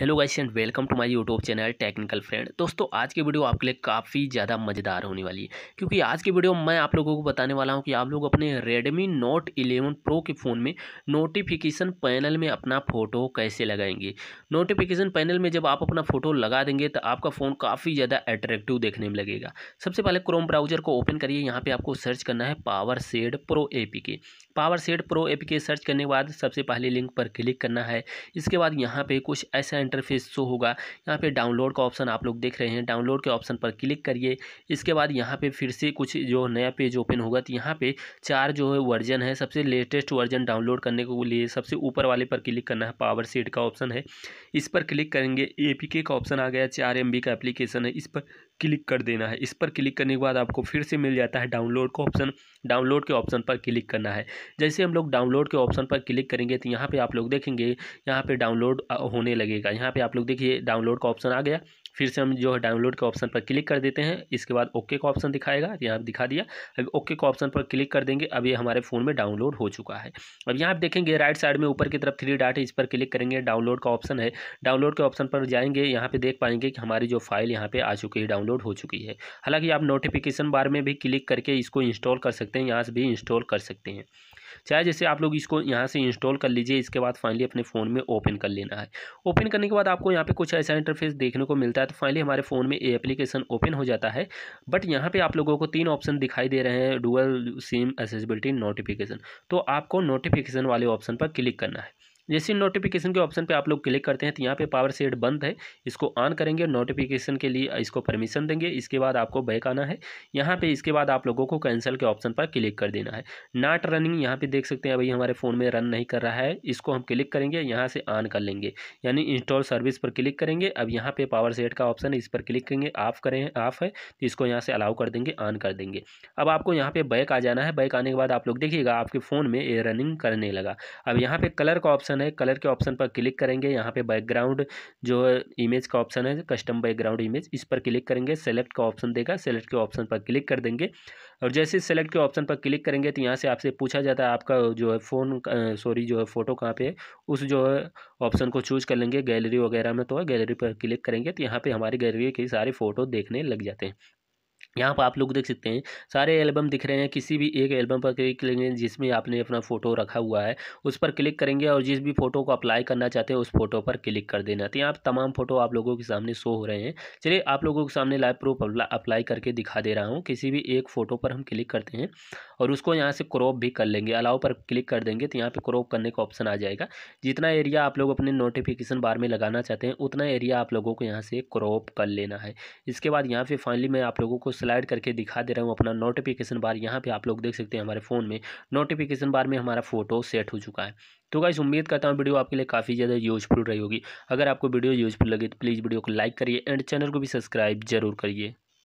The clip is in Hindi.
hello guys and welcome to my YouTube channel technical friend दोस्तों आज की वीडियो आपके लिए काफ़ी ज़्यादा मज़ेदार होने वाली है क्योंकि आज की वीडियो मैं आप लोगों को बताने वाला हूं कि आप लोग अपने Redmi Note 11 Pro के फ़ोन में नोटिफिकेशन पैनल में अपना फ़ोटो कैसे लगाएंगे नोटिफिकेशन पैनल में जब आप अपना फ़ोटो लगा देंगे तो आपका फ़ोन काफ़ी ज़्यादा अट्रैक्टिव देखने में लगेगा सबसे पहले क्रोम ब्राउजर को ओपन करिए यहाँ पर आपको सर्च करना है पावर सेड प्रो ए के पावर सेड प्रो ए सर्च करने के बाद सबसे पहले लिंक पर क्लिक करना है इसके बाद यहाँ पर कुछ ऐसा इंटरफेस शो होगा यहाँ पे डाउनलोड का ऑप्शन आप लोग देख रहे हैं डाउनलोड के ऑप्शन पर क्लिक करिए इसके बाद यहाँ पे फिर से कुछ जो नया पेज ओपन होगा तो यहाँ पे चार जो है वर्जन है सबसे लेटेस्ट वर्जन डाउनलोड करने के लिए सबसे ऊपर वाले पर क्लिक करना है पावर सेट का ऑप्शन है इस पर क्लिक करेंगे ए का ऑप्शन आ गया चार एम का एप्लीकेशन है इस पर क्लिक कर देना है इस पर क्लिक करने के बाद आपको फिर से मिल जाता है डाउनलोड का ऑप्शन डाउनलोड के ऑप्शन पर क्लिक करना है जैसे हम लोग डाउनलोड के ऑप्शन पर क्लिक करेंगे तो यहाँ पे आप लोग देखेंगे यहाँ पे डाउनलोड होने लगेगा यहाँ पे आप लोग देखिए डाउनलोड का ऑप्शन आ गया फिर से हम जो है डाउनलोड के ऑप्शन पर क्लिक कर देते हैं इसके बाद ओके का ऑप्शन दिखाएगा यहाँ दिखा दिया अभी ओके का ऑप्शन पर क्लिक कर देंगे अब ये हमारे फ़ोन में डाउनलोड हो चुका है अब यहाँ आप देखेंगे राइट साइड में ऊपर की तरफ थ्री डाट है इस पर क्लिक करेंगे डाउनलोड का ऑप्शन है डाउनलोड के ऑप्शन पर जाएंगे यहाँ पर देख पाएंगे कि हमारी जो फाइल यहाँ पर आ चुकी है डाउनलोड हो चुकी है हालाँकि आप नोटिफिकेशन बार में भी क्लिक करके इसको इंस्टॉल कर सकते हैं यहाँ से भी इंस्टॉल कर सकते हैं चाहे जैसे आप लोग इसको यहाँ से इंस्टॉल कर लीजिए इसके बाद फाइनली अपने फ़ोन में ओपन कर लेना है ओपन करने के बाद आपको यहाँ पे कुछ ऐसा इंटरफेस देखने को मिलता है तो फाइनली हमारे फ़ोन में ये एप्लीकेशन ओपन हो जाता है बट यहाँ पर आप लोगों को तीन ऑप्शन दिखाई दे रहे हैं डुअल सिम एसेसिबिलिटी नोटिफिकेशन तो आपको नोटिफिकेशन वाले ऑप्शन पर क्लिक करना है जैसे नोटिफिकेशन के ऑप्शन पे आप लोग क्लिक करते हैं तो यहाँ पे पावर सेट बंद है इसको ऑन करेंगे नोटिफिकेशन के लिए इसको परमिशन देंगे इसके बाद आपको बैक आना है यहाँ पे इसके बाद आप लोगों को कैंसिल के ऑप्शन पर क्लिक कर देना है नाट रनिंग यहाँ पे देख सकते हैं भाई हमारे फ़ोन में रन नहीं कर रहा है इसको हम क्लिक करेंगे यहाँ से ऑन कर लेंगे यानी इंस्टॉल सर्विस पर क्लिक करेंगे अब यहाँ पर पावर सेट का ऑप्शन है इस पर क्लिक करेंगे ऑफ करें ऑफ है तो इसको यहाँ से अलाउ कर देंगे ऑन कर देंगे अब आपको यहाँ पर बैक आ जाना है बैक आने के बाद आप लोग देखिएगा आपके फ़ोन में रनिंग करने लगा अब यहाँ पर कलर का ऑप्शन ऑप्शन है कलर के ऑप्शन पर क्लिक करेंगे यहाँ पे बैकग्राउंड जो इमेज का ऑप्शन है कस्टम बैकग्राउंड इमेज इस पर क्लिक करेंगे सेलेक्ट का ऑप्शन देगा सेलेक्ट के ऑप्शन पर क्लिक कर देंगे और जैसे सेलेक्ट के ऑप्शन पर क्लिक करेंगे तो यहाँ से आपसे पूछा जाता है आपका जो है फ़ोन सॉरी जो है फ़ोटो कहाँ पे है उस जो है ऑप्शन को चूज़ कर लेंगे गैलरी वगैरह में तो गैलरी पर क्लिक करेंगे तो यहाँ पर हमारी गैलरी के सारे फ़ोटो देखने लग जाते हैं यहाँ पर आप लोग देख सकते हैं सारे एल्बम दिख रहे हैं किसी भी एक एल्बम पर क्लिक करेंगे जिसमें आपने अपना फ़ोटो रखा हुआ है उस पर क्लिक करेंगे और जिस भी फ़ोटो को अप्लाई करना चाहते हैं उस फोटो पर क्लिक कर देना तो यहाँ तमाम फ़ोटो आप लोगों के सामने शो हो रहे हैं चलिए आप लोगों के सामने लाइव प्रूफ अप्लाई करके दिखा दे रहा हूँ किसी भी एक फ़ोटो पर हम क्लिक करते हैं और उसको यहाँ से क्रॉप भी कर लेंगे अलाउ पर क्लिक कर देंगे तो यहाँ पर क्रॉप करने का ऑप्शन आ जाएगा जितना एरिया आप लोग अपने नोटिफिकेशन बार में लगाना चाहते हैं उतना एरिया आप लोगों को यहाँ से क्रॉप कर लेना है इसके बाद यहाँ पर फाइनली मैं आप लोगों को स्लाइड करके दिखा दे रहा हूँ अपना नोटिफिकेशन बार यहाँ पर आप लोग देख सकते हैं हमारे फ़ोन में नोटिफिकेशन बार में हमारा फ़ोटो सेट हो चुका है तो गाइस उम्मीद करता हूँ वीडियो आपके लिए काफ़ी ज़्यादा यूजफुल रही होगी अगर आपको वीडियो यूजफुल लगे तो प्लीज़ वीडियो को लाइक करिए एंड चैनल को भी सब्सक्राइब जरूर करिए